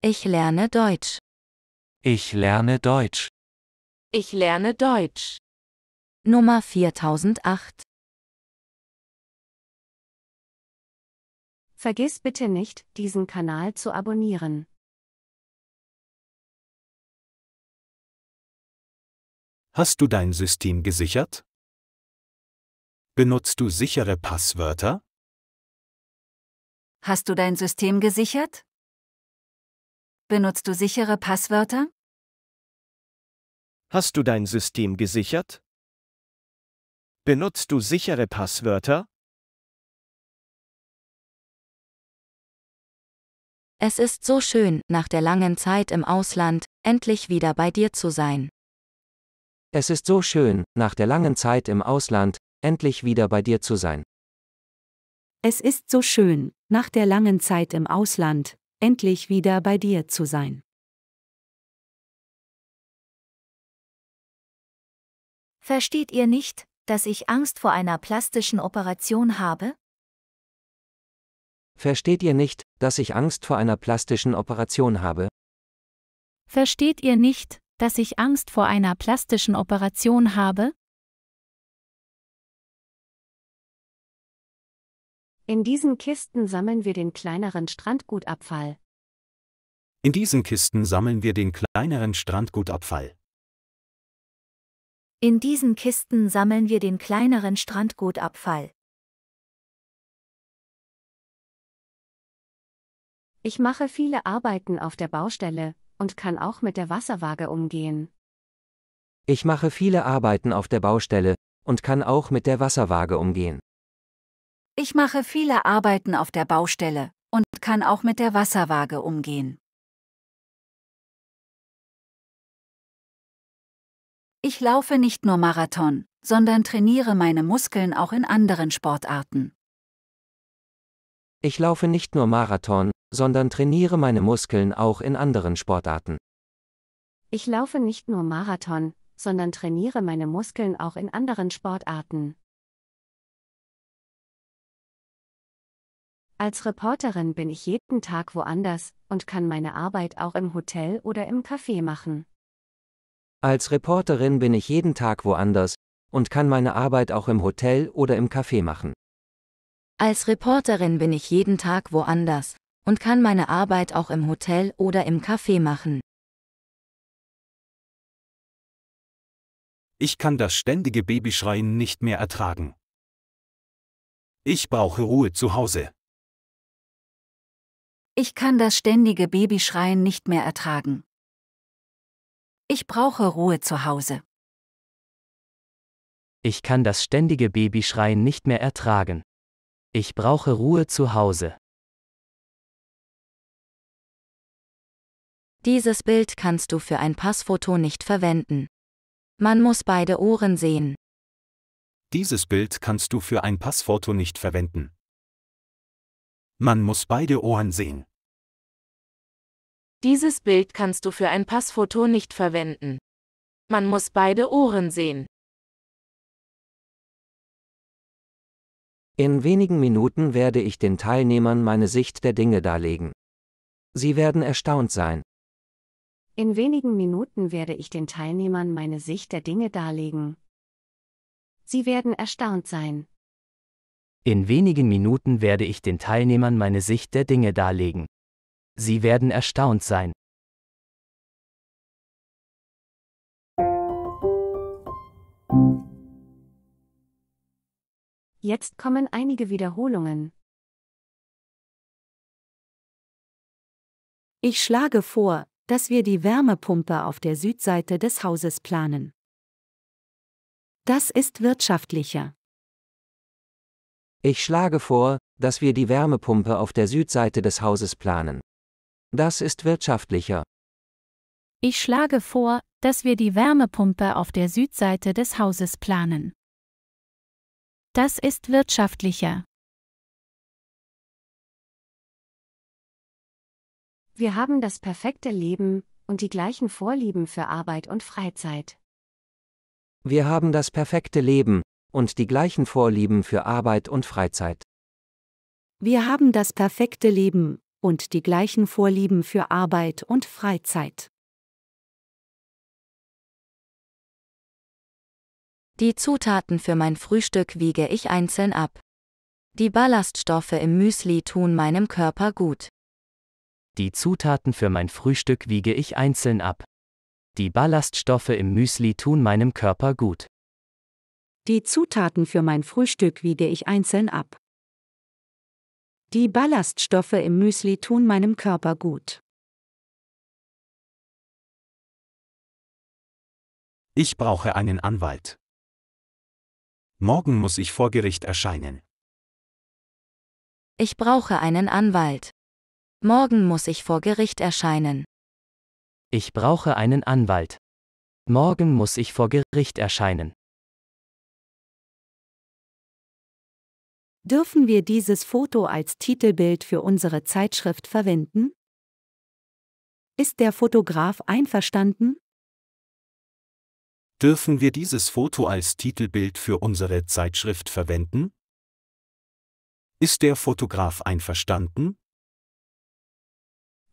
Ich lerne Deutsch. Ich lerne Deutsch. Ich lerne Deutsch. Nummer 4008. Vergiss bitte nicht, diesen Kanal zu abonnieren. Hast du dein System gesichert? Benutzt du sichere Passwörter? Hast du dein System gesichert? Benutzt du sichere Passwörter? Hast du dein System gesichert? Benutzt du sichere Passwörter? Es ist so schön, nach der langen Zeit im Ausland, endlich wieder bei dir zu sein. Es ist so schön, nach der langen Zeit im Ausland, endlich wieder bei dir zu sein. Es ist so schön, nach der langen Zeit im Ausland, endlich wieder bei dir zu sein. Versteht ihr nicht, dass ich Angst vor einer plastischen Operation habe? Versteht ihr nicht, dass ich Angst vor einer plastischen Operation habe? Versteht ihr nicht, dass ich Angst vor einer plastischen Operation habe? In diesen Kisten sammeln wir den kleineren Strandgutabfall. In diesen Kisten sammeln wir den kleineren Strandgutabfall. In diesen Kisten sammeln wir den kleineren Strandgutabfall. Ich mache viele Arbeiten auf der Baustelle und kann auch mit der Wasserwaage umgehen. Ich mache viele Arbeiten auf der Baustelle und kann auch mit der Wasserwaage umgehen. Ich mache viele Arbeiten auf der Baustelle und kann auch mit der Wasserwaage umgehen. Ich laufe nicht nur Marathon, sondern trainiere meine Muskeln auch in anderen Sportarten. Ich laufe nicht nur Marathon, sondern trainiere meine Muskeln auch in anderen Sportarten. Ich laufe nicht nur Marathon, sondern trainiere meine Muskeln auch in anderen Sportarten. Als Reporterin bin ich jeden Tag woanders und kann meine Arbeit auch im Hotel oder im Café machen. Als Reporterin bin ich jeden Tag woanders und kann meine Arbeit auch im Hotel oder im Café machen. Als Reporterin bin ich jeden Tag woanders und kann meine Arbeit auch im Hotel oder im Café machen. Ich kann das ständige Babyschreien nicht mehr ertragen. Ich brauche Ruhe zu Hause. Ich kann das ständige Babyschreien nicht mehr ertragen. Ich brauche Ruhe zu Hause. Ich kann das ständige Babyschreien nicht mehr ertragen. Ich brauche Ruhe zu Hause. Dieses Bild kannst du für ein Passfoto nicht verwenden. Man muss beide Ohren sehen. Dieses Bild kannst du für ein Passfoto nicht verwenden. Man muss beide Ohren sehen. Dieses Bild kannst du für ein Passfoto nicht verwenden. Man muss beide Ohren sehen. In wenigen Minuten werde ich den Teilnehmern meine Sicht der Dinge darlegen. Sie werden erstaunt sein. In wenigen Minuten werde ich den Teilnehmern meine Sicht der Dinge darlegen. Sie werden erstaunt sein. In wenigen Minuten werde ich den Teilnehmern meine Sicht der Dinge darlegen. Sie werden erstaunt sein. Jetzt kommen einige Wiederholungen. Ich schlage vor, dass wir die Wärmepumpe auf der Südseite des Hauses planen. Das ist wirtschaftlicher. Ich schlage vor, dass wir die Wärmepumpe auf der Südseite des Hauses planen. Das ist wirtschaftlicher. Ich schlage vor, dass wir die Wärmepumpe auf der Südseite des Hauses planen. Das ist wirtschaftlicher. Wir haben das perfekte Leben und die gleichen Vorlieben für Arbeit und Freizeit. Wir haben das perfekte Leben und die gleichen Vorlieben für Arbeit und Freizeit. Wir haben das perfekte Leben und die gleichen Vorlieben für Arbeit und Freizeit. Die Zutaten für mein Frühstück wiege ich einzeln ab. Die Ballaststoffe im Müsli tun meinem Körper gut. Die Zutaten für mein Frühstück wiege ich einzeln ab. Die Ballaststoffe im Müsli tun meinem Körper gut. Die Zutaten für mein Frühstück wiege ich einzeln ab. Die Ballaststoffe im Müsli tun meinem Körper gut. Ich brauche einen Anwalt. Morgen muss ich vor Gericht erscheinen. Ich brauche einen Anwalt. Morgen muss ich vor Gericht erscheinen. Ich brauche einen Anwalt. Morgen muss ich vor Gericht erscheinen. Dürfen wir dieses Foto als Titelbild für unsere Zeitschrift verwenden? Ist der Fotograf einverstanden? Dürfen wir dieses Foto als Titelbild für unsere Zeitschrift verwenden? Ist der Fotograf einverstanden?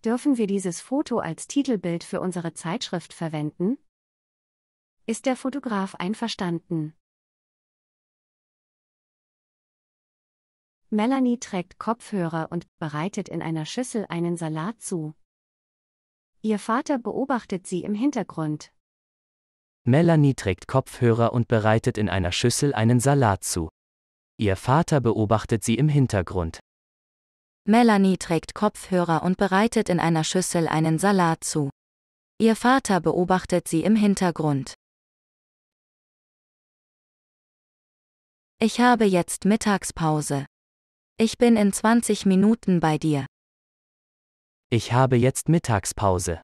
Dürfen wir dieses Foto als Titelbild für unsere Zeitschrift verwenden? Ist der Fotograf einverstanden? Melanie trägt Kopfhörer und bereitet in einer Schüssel einen Salat zu. Ihr Vater beobachtet sie im Hintergrund. Melanie trägt Kopfhörer und bereitet in einer Schüssel einen Salat zu. Ihr Vater beobachtet sie im Hintergrund. Melanie trägt Kopfhörer und bereitet in einer Schüssel einen Salat zu. Ihr Vater beobachtet sie im Hintergrund. Ich habe jetzt Mittagspause. Ich bin in 20 Minuten bei dir. Ich habe jetzt Mittagspause.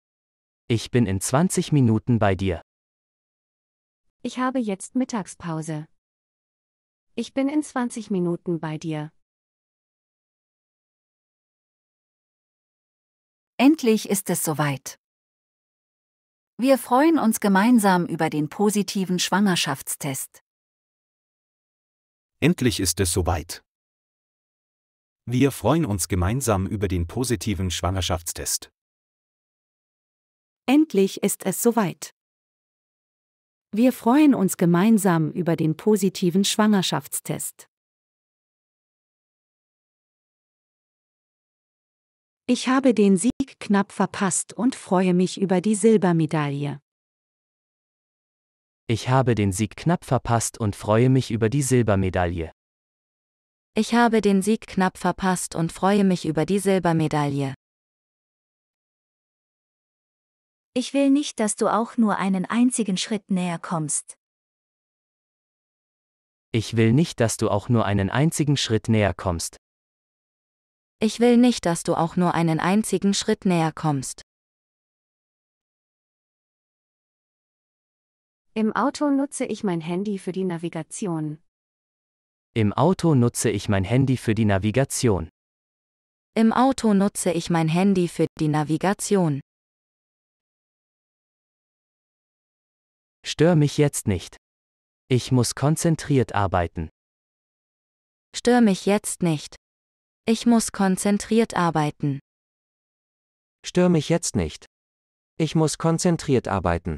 Ich bin in 20 Minuten bei dir. Ich habe jetzt Mittagspause. Ich bin in 20 Minuten bei dir. Endlich ist es soweit. Wir freuen uns gemeinsam über den positiven Schwangerschaftstest. Endlich ist es soweit. Wir freuen uns gemeinsam über den positiven Schwangerschaftstest. Endlich ist es soweit. Wir freuen uns gemeinsam über den positiven Schwangerschaftstest. Ich habe den Sieg knapp verpasst und freue mich über die Silbermedaille. Ich habe den Sieg knapp verpasst und freue mich über die Silbermedaille. Ich habe den Sieg knapp verpasst und freue mich über die Silbermedaille. Ich will nicht, dass du auch nur einen einzigen Schritt näher kommst. Ich will nicht, dass du auch nur einen einzigen Schritt näher kommst. Ich will nicht, dass du auch nur einen einzigen Schritt näher kommst. Im Auto nutze ich mein Handy für die Navigation. Im Auto nutze ich mein Handy für die Navigation. Im Auto nutze ich mein Handy für die Navigation. Stör mich jetzt nicht. Ich muss konzentriert arbeiten. Stör mich jetzt nicht. Ich muss konzentriert arbeiten. Stör mich jetzt nicht. Ich muss konzentriert arbeiten.